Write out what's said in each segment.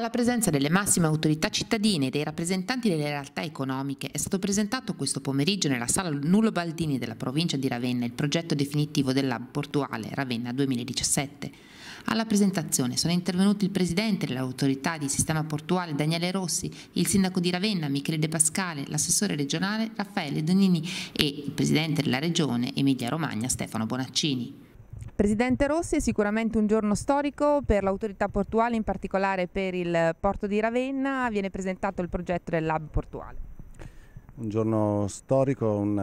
Alla presenza delle massime autorità cittadine e dei rappresentanti delle realtà economiche è stato presentato questo pomeriggio nella sala Nullo Baldini della provincia di Ravenna il progetto definitivo dell'Hub Portuale Ravenna 2017. Alla presentazione sono intervenuti il presidente dell'autorità di sistema portuale Daniele Rossi, il sindaco di Ravenna Michele De Pascale, l'assessore regionale Raffaele Donini e il presidente della regione Emilia Romagna Stefano Bonaccini. Presidente Rossi, è sicuramente un giorno storico per l'autorità portuale, in particolare per il porto di Ravenna, viene presentato il progetto del Lab Portuale. Un giorno storico un,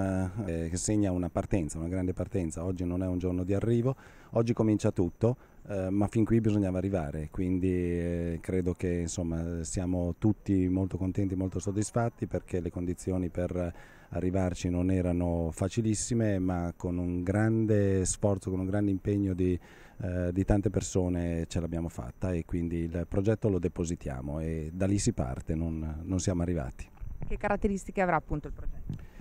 eh, che segna una partenza, una grande partenza. Oggi non è un giorno di arrivo, oggi comincia tutto eh, ma fin qui bisognava arrivare, quindi eh, credo che insomma, siamo tutti molto contenti, molto soddisfatti perché le condizioni per arrivarci non erano facilissime, ma con un grande sforzo, con un grande impegno di, eh, di tante persone ce l'abbiamo fatta e quindi il progetto lo depositiamo e da lì si parte, non, non siamo arrivati. Che caratteristiche avrà appunto il progetto?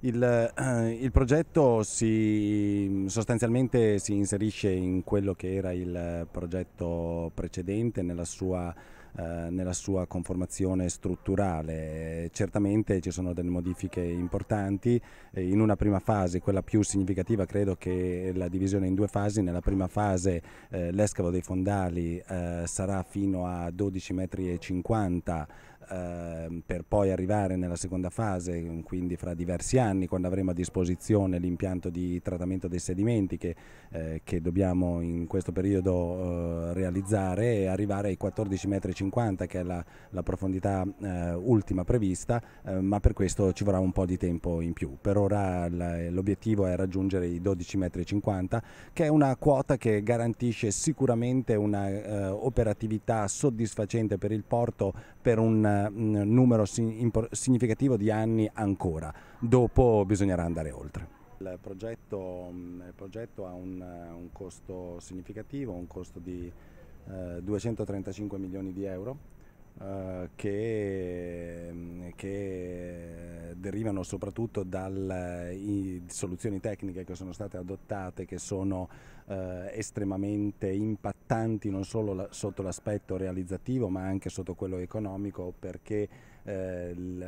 Il, eh, il, progetto si, sostanzialmente si inserisce in quello che era il progetto precedente nella sua eh, nella sua conformazione strutturale. Certamente ci sono delle modifiche importanti, eh, in una prima fase, quella più significativa credo che la divisione in due fasi, nella prima fase eh, l'escavo dei fondali eh, sarà fino a 12,50 m ehm, per poi arrivare nella seconda fase, quindi fra diversi anni, quando avremo a disposizione l'impianto di trattamento dei sedimenti che, eh, che dobbiamo in questo periodo eh, realizzare, e arrivare ai 14,50 metri 250 che è la, la profondità eh, ultima prevista, eh, ma per questo ci vorrà un po' di tempo in più. Per ora l'obiettivo è raggiungere i 12,50 m, che è una quota che garantisce sicuramente una eh, operatività soddisfacente per il porto per un mh, mm, numero si, significativo di anni ancora. Dopo bisognerà andare oltre. Il progetto, mm, il progetto ha un, un costo significativo, un costo di 235 eh, milioni di euro eh, che, mm, che, derivano soprattutto dalle soluzioni tecniche che sono state adottate che sono eh, estremamente impattanti non solo la, sotto l'aspetto realizzativo ma anche sotto quello economico perché eh, il,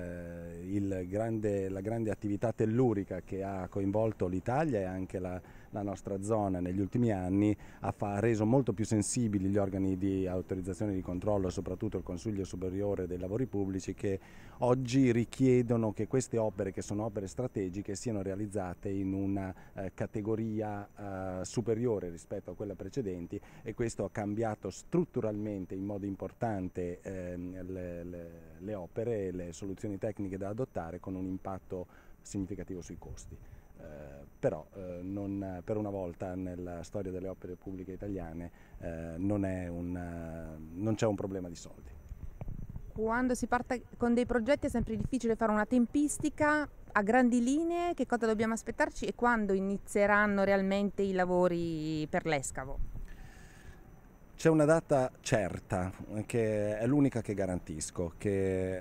il grande, la grande attività tellurica che ha coinvolto l'Italia e anche la, la nostra zona negli ultimi anni ha, fa, ha, reso molto più sensibili gli organi di autorizzazione e di controllo soprattutto il Consiglio Superiore dei Lavori Pubblici che oggi richiedono che queste opere, che sono opere strategiche, siano realizzate in una eh, categoria eh, superiore rispetto a quella precedenti e questo ha cambiato strutturalmente in modo importante eh, le, le, le opere e le soluzioni tecniche da adottare con un impatto significativo sui costi. Eh, però eh, non, per una volta nella storia delle opere pubbliche italiane eh, non, un, eh, non c'è un problema di soldi. Quando si parte con dei progetti è sempre difficile fare una tempistica a grandi linee, che cosa dobbiamo aspettarci e quando inizieranno realmente i lavori per l'escavo? C'è una data certa, eh, che è l'unica che garantisco, che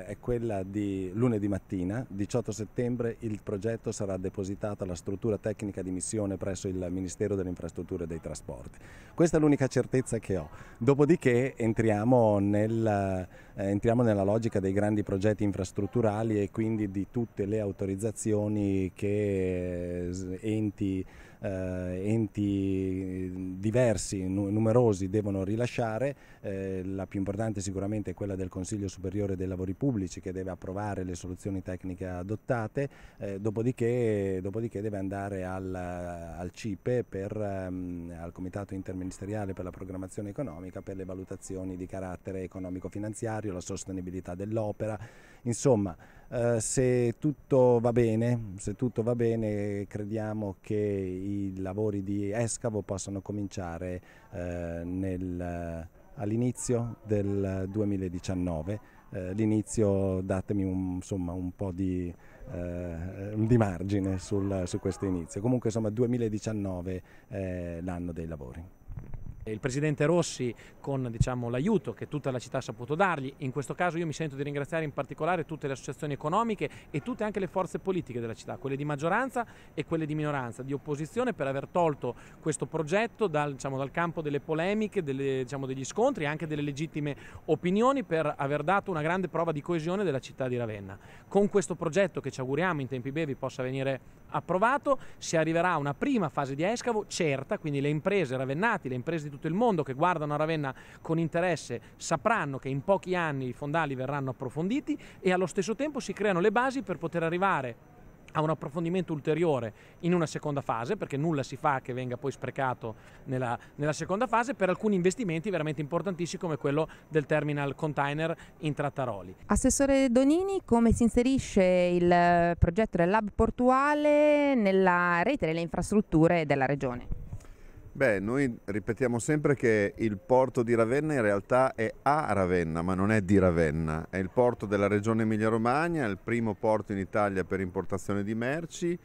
eh, è quella di lunedì mattina, 18 settembre, il progetto sarà depositato alla struttura tecnica di missione presso il Ministero delle Infrastrutture e dei Trasporti. Questa è l'unica certezza che ho. Dopodiché entriamo, nel, eh, entriamo nella logica dei grandi progetti infrastrutturali e quindi di tutte le autorizzazioni che enti eh, enti eh, diversi, nu- numerosi devono rilasciare, eh, la più importante sicuramente è quella del Consiglio Superiore dei Lavori Pubblici che deve approvare le soluzioni tecniche adottate, eh, dopodiché, dopodiché, deve andare al, al CIPE, per, ehm, al Comitato Interministeriale per la Programmazione Economica, per le valutazioni di carattere economico-finanziario, la sostenibilità dell'opera. Insomma, eh, se, tutto bene, se tutto va bene, crediamo che i lavori di escavo possano cominciare eh, nel, all'inizio del 2019. Eh, l'inizio datemi un, insomma, un po' di, eh, di margine sul, su questo inizio. Comunque insomma 2019 è l'anno dei lavori. Il presidente Rossi con diciamo, l'aiuto che tutta la città ha saputo dargli, in questo caso io mi sento di ringraziare in particolare tutte le associazioni economiche e tutte anche le forze politiche della città, quelle di maggioranza e quelle di minoranza, di opposizione per aver tolto questo progetto dal, diciamo, dal campo delle polemiche, delle, diciamo, degli scontri e anche delle legittime opinioni per aver dato una grande prova di coesione della città di Ravenna. Con questo progetto che ci auguriamo in tempi brevi possa venire approvato si arriverà a una prima fase di escavo certa, quindi le imprese ravennati, le imprese di tutta tutto il mondo che guardano a Ravenna con interesse sapranno che in pochi anni i fondali verranno approfonditi e allo stesso tempo si creano le basi per poter arrivare a un approfondimento ulteriore in una seconda fase, perché nulla si fa che venga poi sprecato nella, nella, seconda fase, per alcuni investimenti veramente importantissimi come quello del terminal container in Trattaroli. Assessore Donini, come si inserisce il progetto del Lab Portuale nella rete delle infrastrutture della Regione? Beh, noi ripetiamo sempre che il porto di Ravenna in realtà è a Ravenna, ma non è di Ravenna. È il porto della regione Emilia-Romagna, il primo porto in Italia per importazione di merci.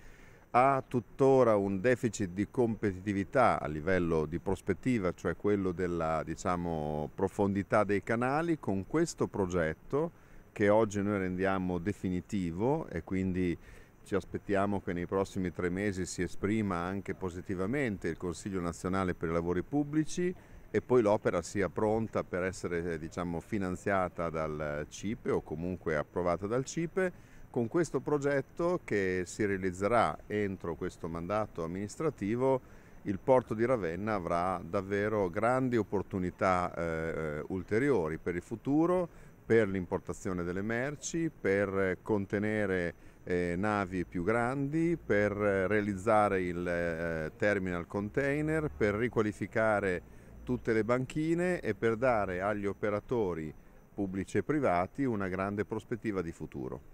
Ha tuttora un deficit di competitività a livello di prospettiva, cioè quello della diciamo, profondità dei canali. Con questo progetto, che oggi noi rendiamo definitivo e quindi ci aspettiamo che nei prossimi tre mesi si esprima anche positivamente il Consiglio nazionale per i lavori pubblici e poi l'opera sia pronta per essere eh, diciamo, finanziata dal CIPE o comunque approvata dal CIPE con questo progetto che si realizzerà entro questo mandato amministrativo il porto di Ravenna avrà davvero grandi opportunità eh, eh ulteriori per il futuro per l'importazione delle merci, per eh, contenere eh, navi più grandi, per eh, realizzare il eh, eh, terminal container, per riqualificare tutte le banchine e per dare agli operatori pubblici e privati una grande prospettiva di futuro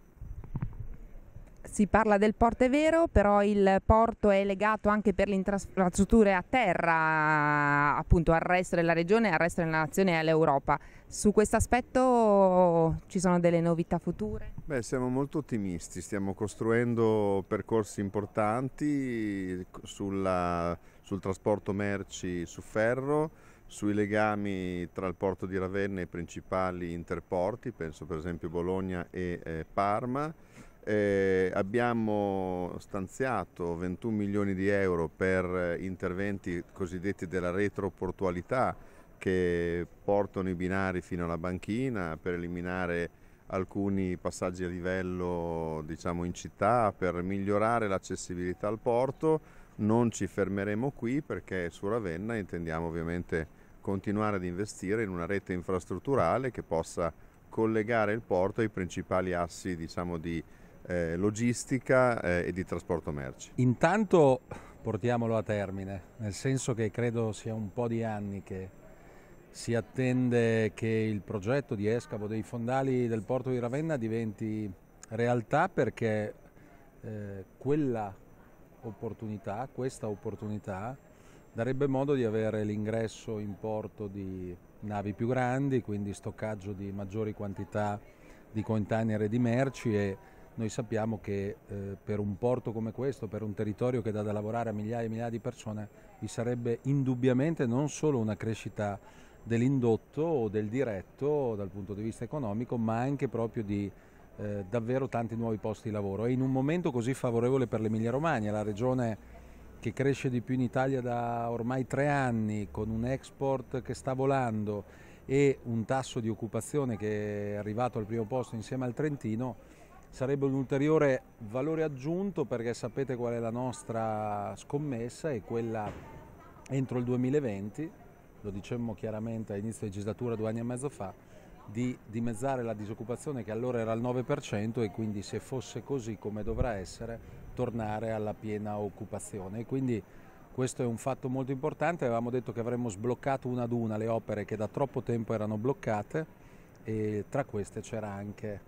si parla del porto, è vero, però il porto è legato anche per le infrastrutture a terra, appunto al resto della regione, al resto della nazione e all'Europa. Su questo aspetto ci sono delle novità future? Beh, siamo molto ottimisti, stiamo costruendo percorsi importanti sulla, sul trasporto merci su ferro, sui legami tra il porto di Ravenna e i principali interporti, penso per esempio Bologna e eh, Parma, eh, abbiamo stanziato 21 milioni di euro per eh, interventi cosiddetti della retroportualità che portano i binari fino alla banchina per eliminare alcuni passaggi a livello diciamo, in città per migliorare l'accessibilità al porto. Non ci fermeremo qui perché su Ravenna intendiamo ovviamente continuare ad investire in una rete infrastrutturale che possa collegare il porto ai principali assi diciamo, di eh, logistica eh, e di trasporto merci. Intanto portiamolo a termine, nel senso che credo sia un po' di anni che si attende che il progetto di escavo dei fondali del porto di Ravenna diventi realtà perché eh, quella opportunità, questa opportunità darebbe modo di avere l'ingresso in porto di navi più grandi, quindi stoccaggio di maggiori quantità di container e di merci e noi sappiamo che eh, per un porto come questo, per un territorio che dà da lavorare a migliaia e migliaia di persone, vi sarebbe indubbiamente non solo una crescita dell'indotto o del diretto dal punto di vista economico, ma anche proprio di eh, davvero tanti nuovi posti di lavoro. E in un momento così favorevole per l'Emilia Romagna, la regione che cresce di più in Italia da ormai tre anni, con un export che sta volando e un tasso di occupazione che è arrivato al primo posto insieme al Trentino, sarebbe un ulteriore valore aggiunto perché sapete qual è la nostra scommessa è quella entro il 2020, lo dicemmo chiaramente all'inizio legislatura due anni e mezzo fa, di dimezzare la disoccupazione che allora era al 9% e quindi se fosse così come dovrà essere tornare alla piena occupazione. quindi questo è un fatto molto importante, avevamo detto che avremmo sbloccato una ad una le opere che da troppo tempo erano bloccate e tra queste c'era anche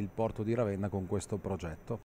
il porto di Ravenna con questo progetto.